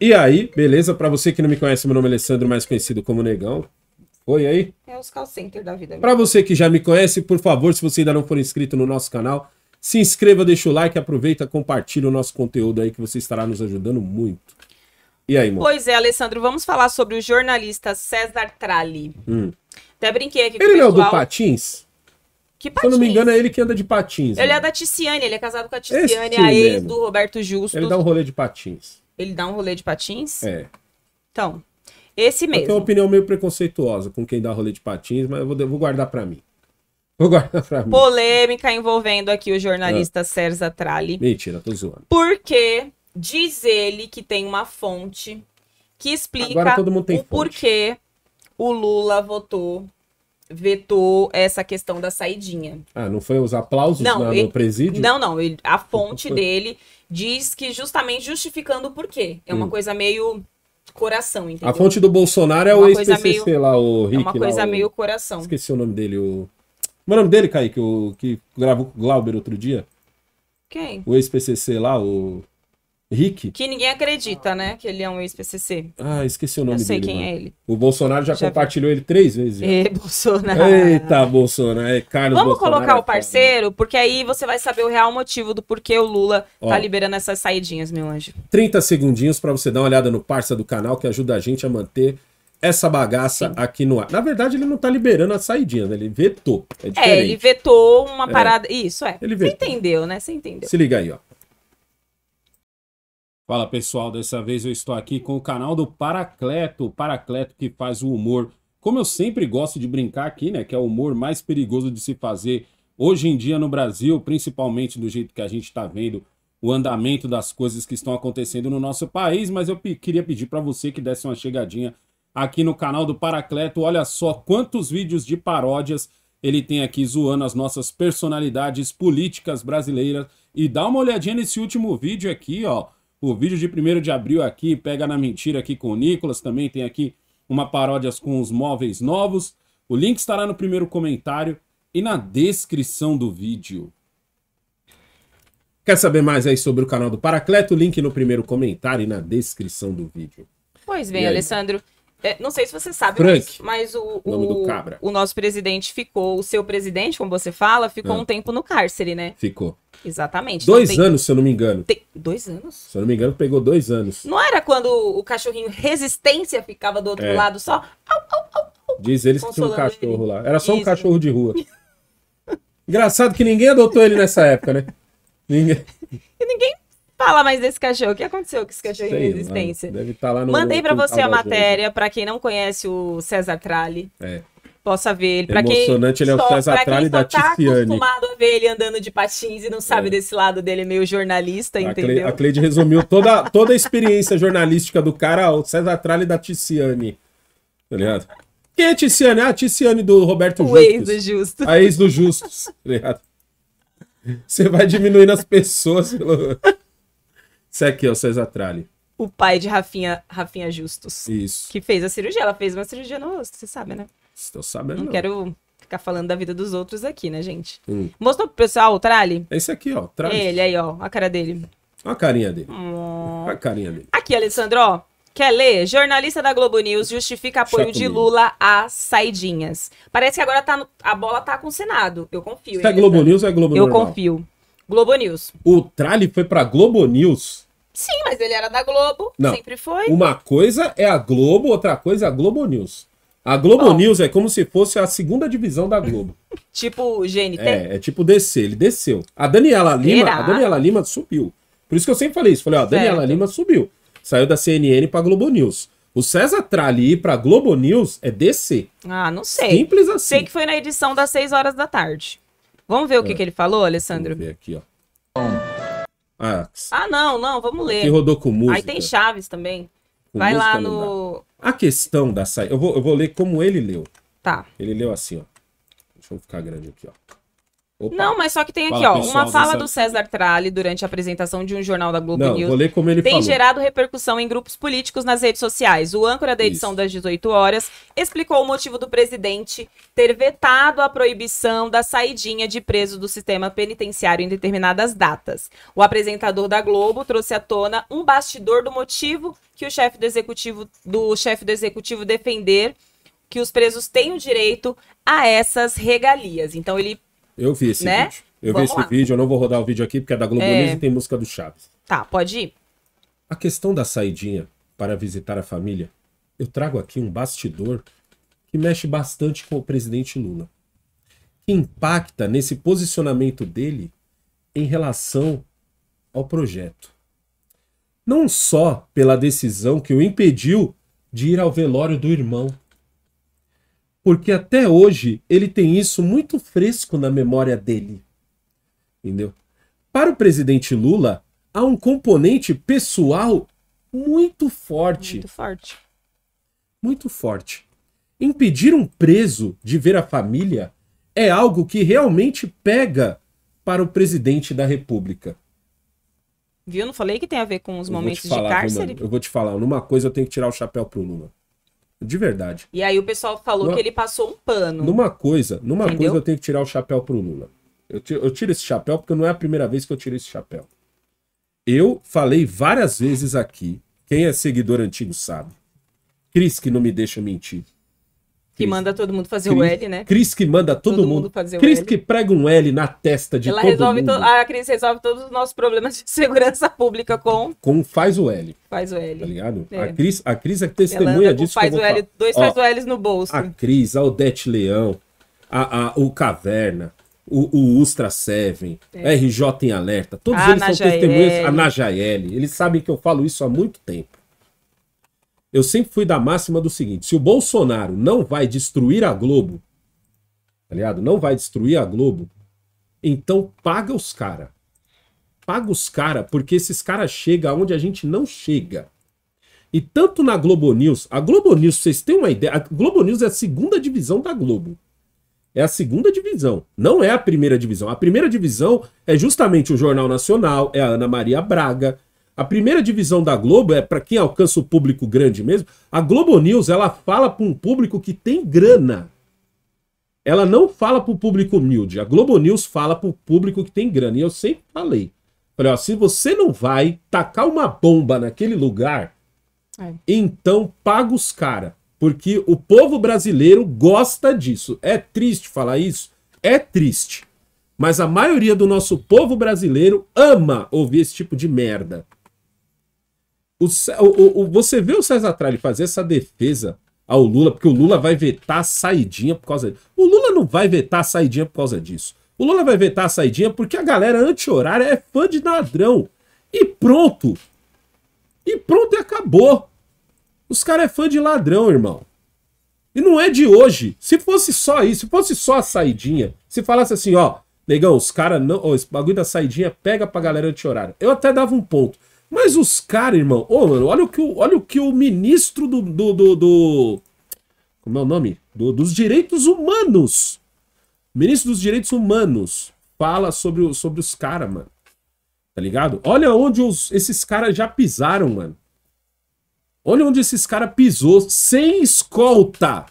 E aí, beleza? Para você que não me conhece, meu nome é Alessandro, mais conhecido como Negão. Oi aí? É os call center da vida. Para né? você que já me conhece, por favor, se você ainda não for inscrito no nosso canal, se inscreva, deixa o like, aproveita, compartilha o nosso conteúdo aí que você estará nos ajudando muito. E aí, mano? Pois é, Alessandro, vamos falar sobre o jornalista César Trali. Hum. Até brinquei aqui com Ele o é pessoal. Ele é do Patins? Que patins? Se eu não me engano, é ele que anda de patins. Ele né? é da Ticiane. ele é casado com a Ticiane, a ex mesmo. do Roberto Justo. Ele dá um rolê de patins. Ele dá um rolê de patins? É. Então, esse mesmo. Eu tenho uma opinião meio preconceituosa com quem dá rolê de patins, mas eu vou, vou guardar para mim. Vou guardar pra mim. Polêmica envolvendo aqui o jornalista ah. César Trali. Mentira, tô zoando. Porque diz ele que tem uma fonte que explica o fonte. porquê o Lula votou vetou essa questão da saidinha. Ah, não foi os aplausos não, na, ele, no presídio? Não, não. Ele, a fonte dele diz que justamente justificando o porquê. É uma hum. coisa meio coração, entendeu? A fonte do Bolsonaro é, é o ex-PCC meio... lá, o Rick. É uma coisa lá, o... meio coração. Esqueci o nome dele, o... É o nome dele, Kaique, o... que gravou com o Glauber outro dia? Quem? O ex-PCC lá, o... Rick? Que ninguém acredita, né? Que ele é um ex-PCC. Ah, esqueci o nome dele. Eu sei dele, quem mano. é ele. O Bolsonaro já, já compartilhou vi. ele três vezes. Já. É, Bolsonaro. Eita, Bolsonaro. É, Carlos Vamos Bolsonaro colocar é o parceiro, porque aí você vai saber o real motivo do porquê o Lula tá Ó, tá liberando essas saidinhas, meu anjo. 30 segundinhos para você dar uma olhada no parça do canal, que ajuda a gente a manter essa bagaça Sim. aqui no ar. Na verdade, ele não tá liberando a saidinha, né? Ele vetou. É, é ele vetou uma é. parada. É. Isso, é. Ele vetou. Você entendeu, né? Você entendeu. Se liga aí, ó. Fala pessoal, dessa vez eu estou aqui com o canal do Paracleto, o Paracleto que faz o humor. Como eu sempre gosto de brincar aqui, né, que é o humor mais perigoso de se fazer hoje em dia no Brasil, principalmente do jeito que a gente está vendo o andamento das coisas que estão acontecendo no nosso país, mas eu queria pedir para você que desse uma chegadinha aqui no canal do Paracleto. Olha só quantos vídeos de paródias ele tem aqui zoando as nossas personalidades políticas brasileiras. E dá uma olhadinha nesse último vídeo aqui, ó o vídeo de 1 de abril aqui, pega na mentira aqui com o Nicolas, também tem aqui uma paródia com os móveis novos. O link estará no primeiro comentário e na descrição do vídeo. Quer saber mais aí sobre o canal do Paracleto? Link no primeiro comentário e na descrição do vídeo. Pois bem, Alessandro. É, não sei se você sabe, Frank, mas, mas o, o, o, nosso presidente ficou, o seu presidente, como você fala, ficou ah. um tempo no cárcere, né? Ficou. Exatamente. Então dois então, anos, tem... se eu não me engano. Tem... Dois anos? Se eu não me engano, pegou dois anos. Não era quando o cachorrinho resistência ficava do outro é. lado só? Au, au, au, Diz eles que tinha um cachorro ele. lá. Era só Isso. um cachorro de rua. Engraçado que ninguém adotou ele nessa época, né? Ninguém. E ninguém Fala mais desse cachorro. O que aconteceu com esse cachorro Sei, em existência? Deve estar tá lá no. Mandei para você a matéria, para quem não conhece o César Trali. É. Possa ver ele. Pra Emocionante, quem ele é o César Trali da tá acostumado a ver ele andando de patins e não sabe é. desse lado dele, é meio jornalista, a entendeu? a Cleide resumiu toda, toda a experiência jornalística do cara ao César Trali da Tiziane. Tá ligado? Quem é Tiziane? Ah, Tiziane do Roberto o Justus. ex do Justus. A ex do Justus, tá ligado? Você vai diminuindo as pessoas pelo... Isso aqui, ó, César Tralli. O pai de Rafinha, Rafinha Justus. Isso. Que fez a cirurgia. Ela fez uma cirurgia no rosto, você sabe, né? Estou sabendo. Não, não. quero ficar falando da vida dos outros aqui, né, gente? Hum. Mostrou pro pessoal o Tralli? É esse aqui, ó. Ele aí, ó. A cara dele. Olha a carinha dele. Hum. Olha a carinha dele. Aqui, Alessandro, ó. Quer ler? Jornalista da Globo News justifica apoio de Lula a saidinhas. Parece que agora tá no... a bola tá com o Senado. Eu confio. Isso é Globo News ou é Globo News. Eu normal? confio. Globo News. O Tralli foi pra Globo News? Sim, mas ele era da Globo, Não. sempre foi. Uma coisa é a Globo, outra coisa é a Globo News. A Globo Bom. News é como se fosse a segunda divisão da Globo. tipo GNT? É, é tipo descer, ele desceu. A Daniela Lima, a Daniela Lima subiu. Por isso que eu sempre falei isso. Falei, ó, a Daniela Lima subiu. Saiu da CNN pra Globo News. O César Tralli ir pra Globo News é descer. Ah, não sei. Simples assim. Sei que foi na edição das 6 horas da tarde. Vamos ver o que, É. que ele falou, Alessandro? Vamos ver aqui, ó. Bom, ah, ah não, não, vamos ler. Que rodou com música. Aí tem Chaves também. Com Vai lá no. A questão da saída. Eu vou, eu vou ler como ele leu. Tá. Ele leu assim, ó. Deixa eu ficar grande aqui, ó. Opa. Não, mas só que tem aqui, Fala, ó, uma fala do César Tralli durante a apresentação de um jornal da Globo Não, News. Vou ler como ele tem falou. gerado repercussão em grupos políticos nas redes sociais. O âncora da edição Isso. das 18 horas explicou o motivo do presidente ter vetado a proibição da saidinha de preso do sistema penitenciário em determinadas datas. O apresentador da Globo trouxe à tona um bastidor do motivo que o chefe do executivo do chefe do executivo defender que os presos têm o direito a essas regalias. Então ele eu vi esse né? vídeo. Eu Vamos vi esse lá. vídeo, eu não vou rodar o vídeo aqui porque é da Globo é... News e tem música do Chaves. Tá, pode ir. A questão da saidinha para visitar a família, eu trago aqui um bastidor que mexe bastante com o presidente Lula. Que impacta nesse posicionamento dele em relação ao projeto. Não só pela decisão que o impediu de ir ao velório do irmão porque até hoje ele tem isso muito fresco na memória dele. Entendeu? Para o presidente Lula, há um componente pessoal muito forte. Muito forte. Muito forte. Impedir um preso de ver a família é algo que realmente pega para o presidente da República. Viu? Não falei que tem a ver com os eu momentos de cárcere? eu vou te falar, numa coisa eu tenho que tirar o chapéu pro Lula. De verdade. E aí o pessoal falou numa, que ele passou um pano. Numa coisa, numa Entendeu? coisa eu tenho que tirar o chapéu pro Lula. Eu tiro, eu tiro esse chapéu porque não é a primeira vez que eu tiro esse chapéu. Eu falei várias vezes aqui, quem é seguidor antigo sabe. Cris que não me deixa mentir. Que manda todo mundo fazer Chris, o L, né? Cris que manda todo, todo mundo. mundo fazer Cris que prega um L na testa de Ela todo resolve mundo. To... A Cris resolve todos os nossos problemas de segurança pública com. Com faz o L. Faz o L. Tá ligado? É. A, Cris, a Cris é testemunha disso. Faz o L, dois Ó, faz o L's no bolso. A Cris, a Odete Leão, a, a, o Caverna. O, o Ustra Seven, é. RJ em Alerta, todos a eles Najael. são testemunhas, a Najael, eles sabem que eu falo isso há muito tempo eu sempre fui da máxima do seguinte: se o Bolsonaro não vai destruir a Globo, tá ligado? Não vai destruir a Globo, então paga os caras. Paga os caras, porque esses caras chegam onde a gente não chega. E tanto na Globo News, a Globo News, vocês têm uma ideia, a Globo News é a segunda divisão da Globo. É a segunda divisão, não é a primeira divisão. A primeira divisão é justamente o Jornal Nacional, é a Ana Maria Braga, a primeira divisão da Globo é para quem alcança o público grande mesmo. A Globo News ela fala para um público que tem grana. Ela não fala para o público humilde. A Globo News fala para o público que tem grana. E eu sempre falei, falei, ó, se você não vai tacar uma bomba naquele lugar, é. então paga os caras, porque o povo brasileiro gosta disso. É triste falar isso, é triste. Mas a maioria do nosso povo brasileiro ama ouvir esse tipo de merda. O, o, o, você vê o César Tralli fazer essa defesa ao Lula, porque o Lula vai vetar a saidinha por causa disso. O Lula não vai vetar a saidinha por causa disso. O Lula vai vetar a saidinha porque a galera anti-horária é fã de ladrão. E pronto. E pronto e acabou. Os caras é fã de ladrão, irmão. E não é de hoje. Se fosse só isso, se fosse só a saidinha, se falasse assim, ó, negão, os caras não. Ó, esse bagulho da saidinha pega pra galera anti horária Eu até dava um ponto. Mas os caras, irmão, ô, mano, olha o que o, olha o, que o ministro do. do, do, do como é o nome? Do, dos direitos humanos. ministro dos direitos humanos fala sobre, o, sobre os caras, mano. Tá ligado? Olha onde os, esses caras já pisaram, mano. Olha onde esses caras pisou sem escolta.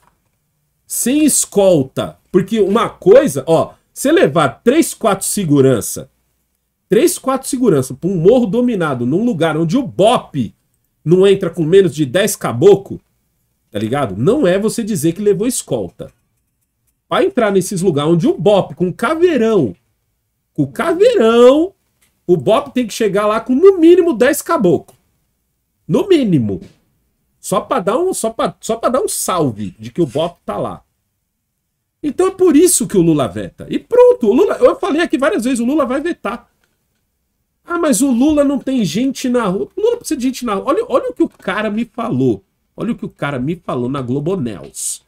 Sem escolta. Porque uma coisa, ó, você levar 3, 4 segurança 3, 4 segurança pra um morro dominado, num lugar onde o BOP não entra com menos de 10 caboclo, tá ligado? Não é você dizer que levou escolta. Para entrar nesses lugares onde o BOP com caveirão, com caveirão, o BOP tem que chegar lá com no mínimo 10 caboclo. No mínimo. Só para dar um só para só para dar um salve de que o BOP tá lá. Então é por isso que o Lula veta. E pronto, o Lula, eu falei aqui várias vezes, o Lula vai vetar. Ah, mas o Lula não tem gente na rua. O Lula precisa de gente na rua. Olha, olha o que o cara me falou. Olha o que o cara me falou na Globo News.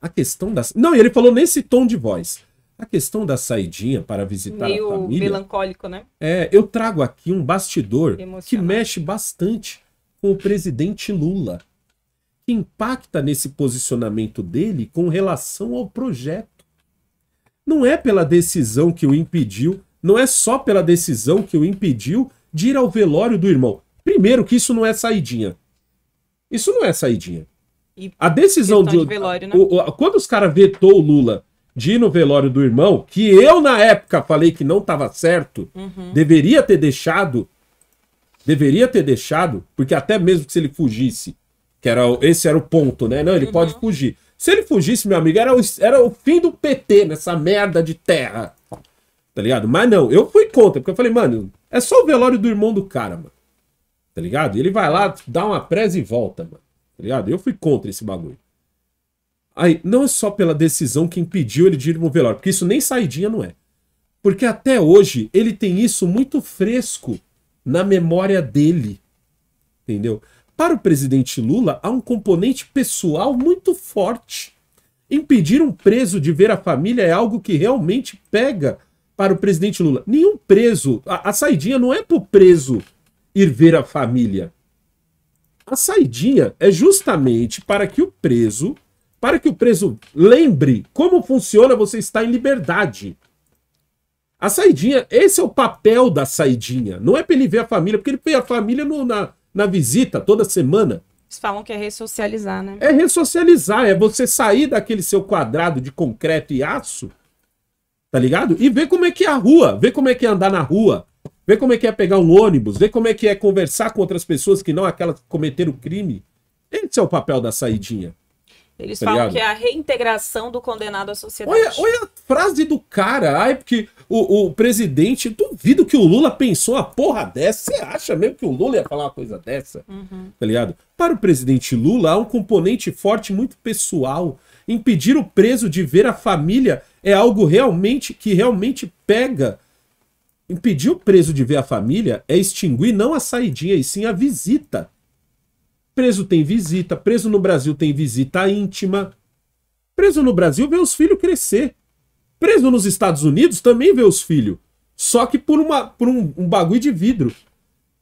A questão da. Não, e ele falou nesse tom de voz. A questão da saidinha para visitar Meio a família. melancólico, né? É, eu trago aqui um bastidor que mexe bastante com o presidente Lula. Que impacta nesse posicionamento dele com relação ao projeto. Não é pela decisão que o impediu não é só pela decisão que o impediu de ir ao velório do irmão. Primeiro que isso não é saidinha. Isso não é saidinha. E a decisão de, de velório, né? o, quando os caras vetou o Lula de ir no velório do irmão, que eu na época falei que não estava certo, uhum. deveria ter deixado, deveria ter deixado, porque até mesmo que se ele fugisse, que era esse era o ponto, né? Não, ele uhum. pode fugir. Se ele fugisse, meu amigo, era o, era o fim do PT nessa merda de terra tá ligado? Mas não, eu fui contra, porque eu falei, mano, é só o velório do irmão do cara, mano. Tá ligado? E ele vai lá, dá uma presa e volta, mano. Tá ligado? Eu fui contra esse bagulho. Aí, não é só pela decisão que impediu ele de ir no velório, porque isso nem saidinha não é. Porque até hoje ele tem isso muito fresco na memória dele. Entendeu? Para o presidente Lula, há um componente pessoal muito forte. Impedir um preso de ver a família é algo que realmente pega para o presidente Lula. Nenhum preso. A, a saidinha não é para o preso ir ver a família. A saidinha é justamente para que o preso, para que o preso lembre como funciona você estar em liberdade. A saidinha, esse é o papel da saidinha. Não é para ele ver a família, porque ele vê a família no, na, na visita toda semana. Eles falam que é ressocializar, né? É ressocializar, é você sair daquele seu quadrado de concreto e aço tá ligado? E ver como é que é a rua, ver como é que é andar na rua, ver como é que é pegar um ônibus, ver como é que é conversar com outras pessoas que não aquelas que cometeram crime. Esse é o papel da saidinha. Eles tá falam ligado? que é a reintegração do condenado à sociedade. Olha, olha a frase do cara. Ai, porque o, o presidente. Duvido que o Lula pensou uma porra dessa. Você acha mesmo que o Lula ia falar uma coisa dessa? Uhum. Tá ligado? Para o presidente Lula, há um componente forte muito pessoal. Impedir o preso de ver a família é algo realmente que realmente pega. Impedir o preso de ver a família é extinguir não a saidinha, e sim a visita. Preso tem visita, preso no Brasil tem visita íntima. Preso no Brasil vê os filhos crescer. Preso nos Estados Unidos também vê os filhos. Só que por, uma, por um, um bagulho de vidro.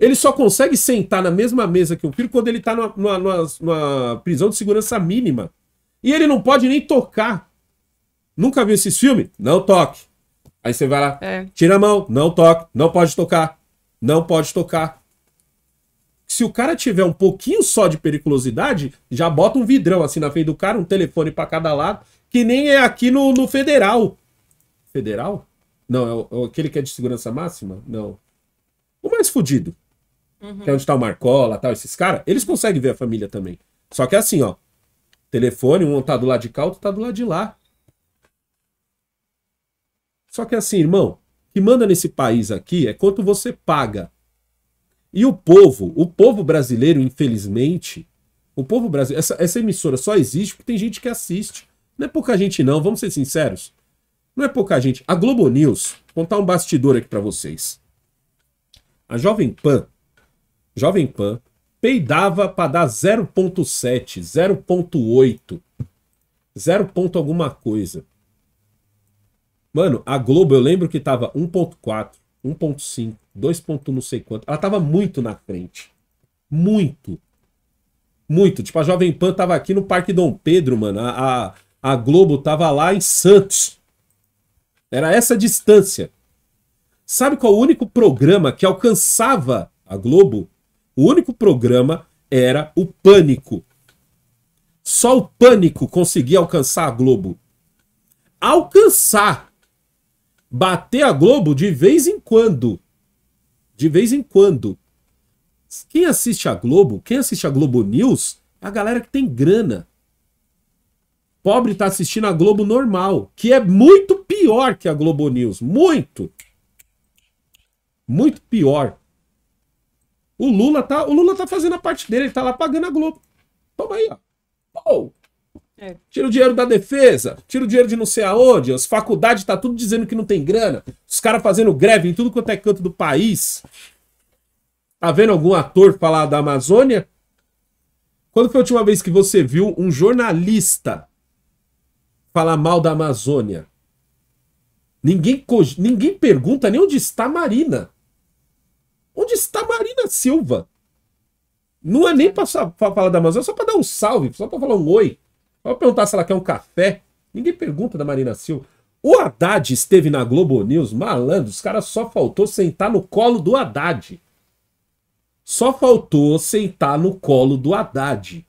Ele só consegue sentar na mesma mesa que o filho quando ele está numa, numa, numa prisão de segurança mínima. E ele não pode nem tocar Nunca viu esses filmes? Não toque. Aí você vai lá, é. tira a mão, não toque, não pode tocar, não pode tocar. Se o cara tiver um pouquinho só de periculosidade, já bota um vidrão assim na frente do cara, um telefone para cada lado, que nem é aqui no, no Federal. Federal? Não, é, o, é aquele que é de segurança máxima? Não. O mais fudido. Uhum. Que é uhum. onde tá o Marcola, tal, esses caras, eles conseguem ver a família também. Só que é assim, ó. Telefone, um tá do lado de cá, outro tá do lado de lá. Só que assim, irmão, que manda nesse país aqui é quanto você paga. E o povo, o povo brasileiro, infelizmente, o povo brasileiro, essa, essa emissora só existe porque tem gente que assiste. Não é pouca gente não, vamos ser sinceros. Não é pouca gente. A Globo News, vou contar um bastidor aqui para vocês. A Jovem Pan, Jovem Pan, peidava para dar 0.7, 0.8, 0. alguma coisa. Mano, a Globo, eu lembro que tava 1.4, 1.5, 2.1 não sei quanto. Ela tava muito na frente. Muito. Muito. Tipo, a Jovem Pan tava aqui no Parque Dom Pedro, mano. A, a, a Globo tava lá em Santos. Era essa distância. Sabe qual o único programa que alcançava a Globo? O único programa era o Pânico. Só o Pânico conseguia alcançar a Globo. Alcançar bater a Globo de vez em quando. De vez em quando. Quem assiste a Globo, quem assiste a Globo News, é a galera que tem grana. Pobre tá assistindo a Globo normal, que é muito pior que a Globo News. Muito! Muito pior. O Lula tá, o Lula tá fazendo a parte dele, ele tá lá pagando a Globo. Toma aí, ó. Oh. É. Tira o dinheiro da defesa, tira o dinheiro de não sei aonde, as faculdades tá tudo dizendo que não tem grana, os caras fazendo greve em tudo quanto é canto do país. Tá vendo algum ator falar da Amazônia? Quando foi a última vez que você viu um jornalista falar mal da Amazônia? Ninguém, ninguém pergunta nem onde está Marina. Onde está Marina Silva? Não é nem para falar da Amazônia, é só para dar um salve, só para falar um oi. Vou perguntar se ela quer um café. Ninguém pergunta da Marina Silva. O Haddad esteve na Globo News, malandro, os caras só faltou sentar no colo do Haddad. Só faltou sentar no colo do Haddad.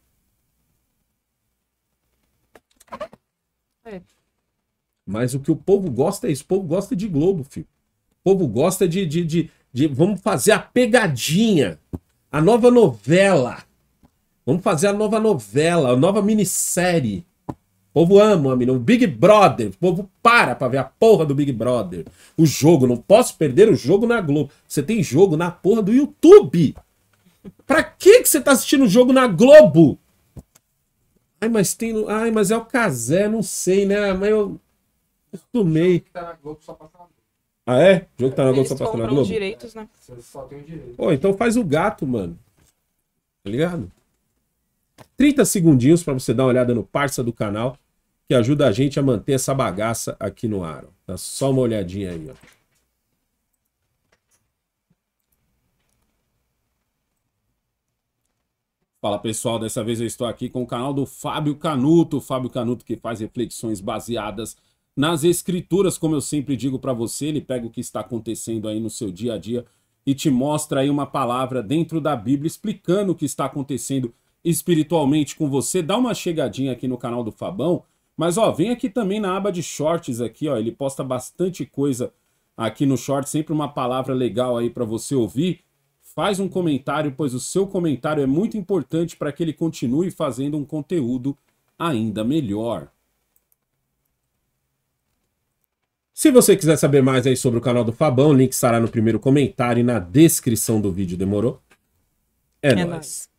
É. Mas o que o povo gosta é isso. O povo gosta de Globo, filho. O povo gosta de, de, de, de, de vamos fazer a pegadinha. A nova novela. Vamos fazer a nova novela, a nova minissérie. O povo ama, amigo. O Big Brother. O povo para pra ver a porra do Big Brother. O jogo. Não posso perder o jogo na Globo. Você tem jogo na porra do YouTube. Pra que, que você tá assistindo o jogo na Globo? Ai, mas tem. Ai, mas é o Casé, não sei, né? Mas eu. Costumei. Tá ah, é? O jogo que tá na Globo só passa na Globo? direitos, né? Vocês só tem direito. Pô, então faz o gato, mano. Tá ligado? 30 segundinhos para você dar uma olhada no parça do canal, que ajuda a gente a manter essa bagaça aqui no ar. Dá só uma olhadinha aí, ó. Fala pessoal, dessa vez eu estou aqui com o canal do Fábio Canuto, Fábio Canuto que faz reflexões baseadas nas escrituras, como eu sempre digo para você, ele pega o que está acontecendo aí no seu dia a dia e te mostra aí uma palavra dentro da Bíblia explicando o que está acontecendo espiritualmente com você, dá uma chegadinha aqui no canal do Fabão. Mas ó, vem aqui também na aba de shorts aqui, ó, ele posta bastante coisa aqui no short, sempre uma palavra legal aí para você ouvir. Faz um comentário, pois o seu comentário é muito importante para que ele continue fazendo um conteúdo ainda melhor. Se você quiser saber mais aí sobre o canal do Fabão, o link estará no primeiro comentário e na descrição do vídeo, demorou? É, é nóis. nóis.